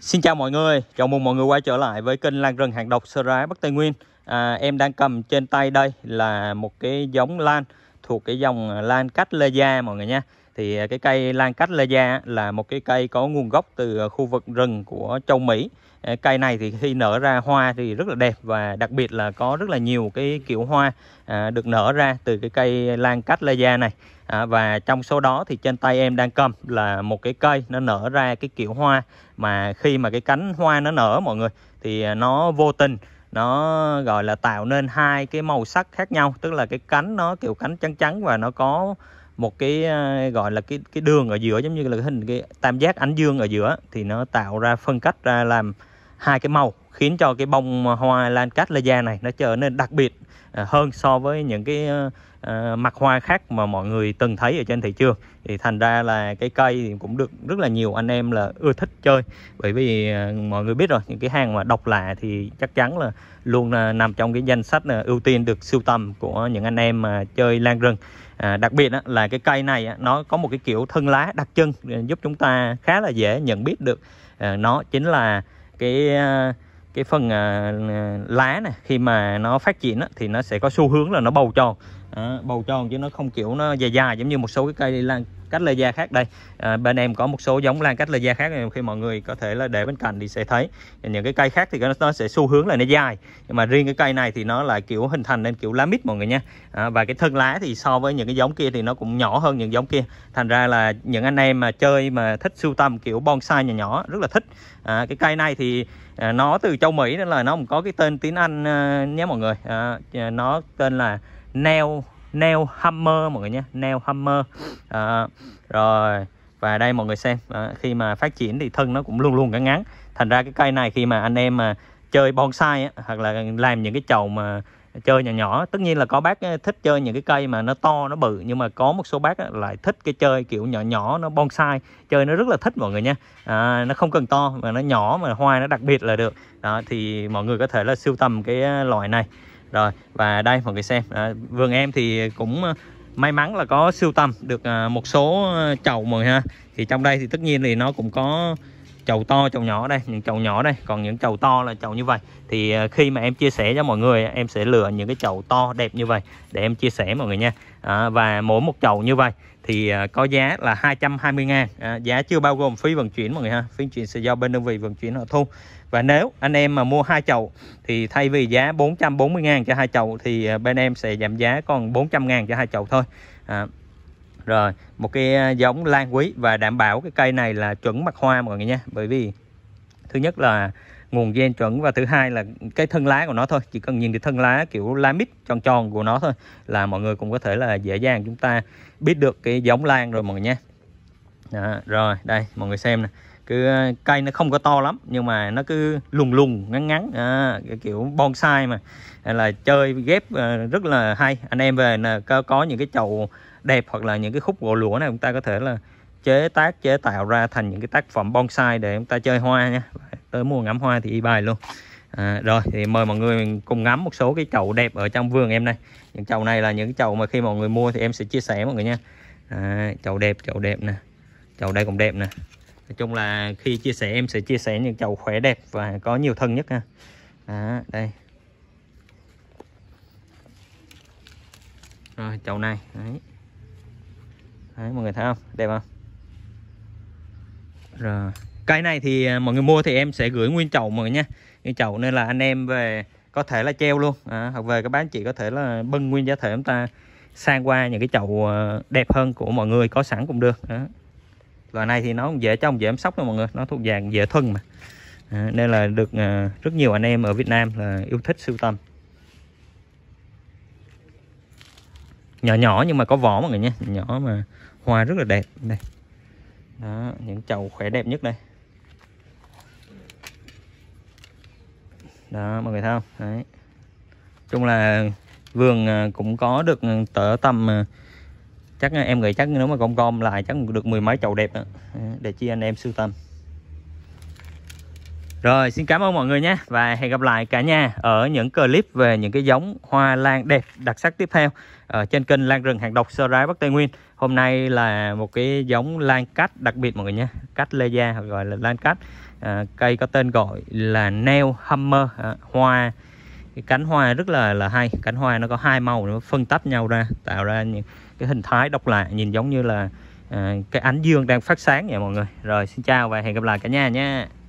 Xin chào mọi người, chào mừng mọi người quay trở lại với kênh Lan rừng hàng độc Sơ rái Bắc Tây Nguyên à, Em đang cầm trên tay đây là một cái giống lan thuộc cái dòng lan cắt lê da mọi người nha Thì à, cái cây lan cắt lê da là một cái cây có nguồn gốc từ à, khu vực rừng của châu Mỹ cây này thì khi nở ra hoa thì rất là đẹp và đặc biệt là có rất là nhiều cái kiểu hoa à, được nở ra từ cái cây lan cách lê da này à, và trong số đó thì trên tay em đang cầm là một cái cây nó nở ra cái kiểu hoa mà khi mà cái cánh hoa nó nở mọi người thì à, nó vô tình nó gọi là tạo nên hai cái màu sắc khác nhau tức là cái cánh nó kiểu cánh trắng trắng và nó có một cái à, gọi là cái cái đường ở giữa giống như là cái hình cái tam giác ánh dương ở giữa thì nó tạo ra phân cách ra làm hai cái màu khiến cho cái bông hoa lan cát lê da này nó trở nên đặc biệt à, hơn so với những cái ờ, ờ, mặt hoa khác mà mọi người từng thấy ở trên thị trường thì thành ra là cái cây cũng được rất là nhiều anh em là ưa thích chơi bởi vì ờ, mọi người biết rồi những cái hàng mà độc lạ thì chắc chắn là luôn là nằm trong cái danh sách ưu tiên được sưu tầm của những anh em mà chơi lan rừng à, đặc biệt là cái cây này nó có một cái kiểu thân lá đặc trưng giúp chúng ta khá là dễ nhận biết được à, nó chính là cái à, cái phần à, à, lá này khi mà nó phát triển thì nó sẽ có xu hướng là nó bầu tròn à, bầu tròn chứ nó không kiểu nó dài dài giống như một số cái cây lan cách lê da khác đây à, bên em có một số giống lan cách lê da khác khi mọi người có thể là để bên cạnh thì sẽ thấy những cái cây khác thì nó sẽ xu hướng là nó dài nhưng mà riêng cái cây này thì nó là kiểu hình thành nên kiểu lá mít mọi người nha à, và cái thân lá thì so với những cái giống kia thì nó cũng nhỏ hơn những giống kia thành ra là những anh em mà chơi mà thích sưu tầm kiểu bonsai nhỏ nhỏ rất là thích à, cái cây này thì à, nó từ châu Mỹ nên là nó cũng có cái tên tiếng Anh à, nhé mọi người à, à nó tên là Neo nail hammer mọi người nhé nail hammer à, rồi và đây mọi người xem à, khi mà phát triển thì thân nó cũng luôn luôn ngắn ngắn thành ra cái cây này khi mà anh em mà chơi bonsai á, hoặc là làm những cái chậu mà chơi nhỏ nhỏ tất nhiên là có bác ờ, thích chơi những cái cây mà nó to nó bự nhưng mà có một số bác lại thích cái chơi kiểu nhỏ nhỏ nó bonsai chơi nó rất là thích mọi người nha à, nó không cần to mà nó nhỏ mà hoa nó đặc biệt là được đó thì mọi người có thể là sưu tầm cái ờ, loại này rồi và đây mọi người xem à, vườn em thì cũng ờ, may mắn là có siêu tầm được à, một số ờ, chậu rồi ha thì trong đây thì tất nhiên thì nó cũng có chầu to chầu nhỏ đây những chầu nhỏ đây còn những chầu to là chầu như vậy thì à, khi mà em chia sẻ cho mọi người em sẽ lựa những cái chầu to đẹp như vậy để em chia sẻ mọi người nha à, và mỗi một chầu như vậy thì à, có giá là 220 ngàn à, giá chưa bao gồm phí vận chuyển mọi người ha phí vận chuyển sẽ do bên đơn vị vận chuyển họ thu và nếu anh em mà mua hai chậu thì thay vì giá 440 ngàn cho hai chậu thì à, bên em sẽ giảm giá còn 400 ngàn cho hai chậu thôi à, rồi một cái à, giống lan quý và đảm bảo cái cây này là chuẩn mặt hoa mọi người nha bởi vì thứ nhất là nguồn gen chuẩn và thứ hai là cái thân lá của nó thôi chỉ cần nhìn cái thân lá kiểu lá mít tròn tròn của nó thôi là mọi người cũng có thể là dễ dàng chúng ta biết được cái giống lan rồi mọi người nha Đó, rồi đây mọi người xem nè cứ à, cây nó không có to lắm nhưng mà nó cứ lùng lùng ngắn ngắn à, cái kiểu bonsai mà là chơi ghép à, rất là hay anh em về là có những cái chậu đẹp hoặc là những cái khúc gỗ lũa này chúng ta có thể là chế tác chế tạo ra thành những cái tác phẩm bonsai để chúng ta chơi hoa nha tới mua ngắm hoa thì y bài luôn à, rồi thì mời mọi người mình cùng ngắm một số cái chậu đẹp ở trong vườn em này những chậu này là những chậu mà khi mọi người mua thì em sẽ chia sẻ mọi người nha à, chậu đẹp chậu đẹp nè chậu đây cũng đẹp nè nói chung là khi chia sẻ em sẽ chia sẻ những chậu khỏe đẹp và có nhiều thân nhất nha. à, đây rồi chậu này đấy Đấy, mọi người thấy không đẹp không rồi cây này thì à, mọi người mua thì em sẽ gửi nguyên chậu mọi người nha nguyên chậu nên là anh em về có thể là treo luôn à, hoặc về các bán chị có thể là bưng nguyên giá thể chúng ta sang qua những cái chậu à, đẹp hơn của mọi người có sẵn cũng được đó. loại này thì nó cũng dễ trong dễ chăm sóc nha mọi người nó thuộc dạng dễ thân mà à, nên là được à, rất nhiều anh em ở Việt Nam là yêu thích sưu tầm nhỏ nhỏ nhưng mà có vỏ mọi người nha nhỏ mà hoa rất là đẹp này, đó, những chậu khỏe đẹp nhất đây đó mọi người thấy không đấy chung là vườn à, cũng có được tở tầm à, chắc à, em nghĩ chắc nếu mà gom gom lại chắc được mười mấy chậu đẹp đó, để chia anh em sưu tầm rồi xin cảm ơn mọi người nhé và hẹn gặp lại cả nhà ở những clip về những cái giống hoa lan đẹp đặc sắc tiếp theo ở ờ, trên kênh Lan rừng hàng độc Sơ Rái Bắc Tây Nguyên. Hôm nay là một cái giống lan cát đặc biệt mọi người nhé, cát lê da gọi là lan cát. À, cây có tên gọi là Nail Hammer à, hoa cái cánh hoa rất là là hay, cánh hoa nó có hai màu nó phân tách nhau ra tạo ra những cái hình thái độc lạ nhìn giống như là à, cái ánh dương đang phát sáng vậy mọi người. Rồi xin chào và hẹn gặp lại cả nhà nha.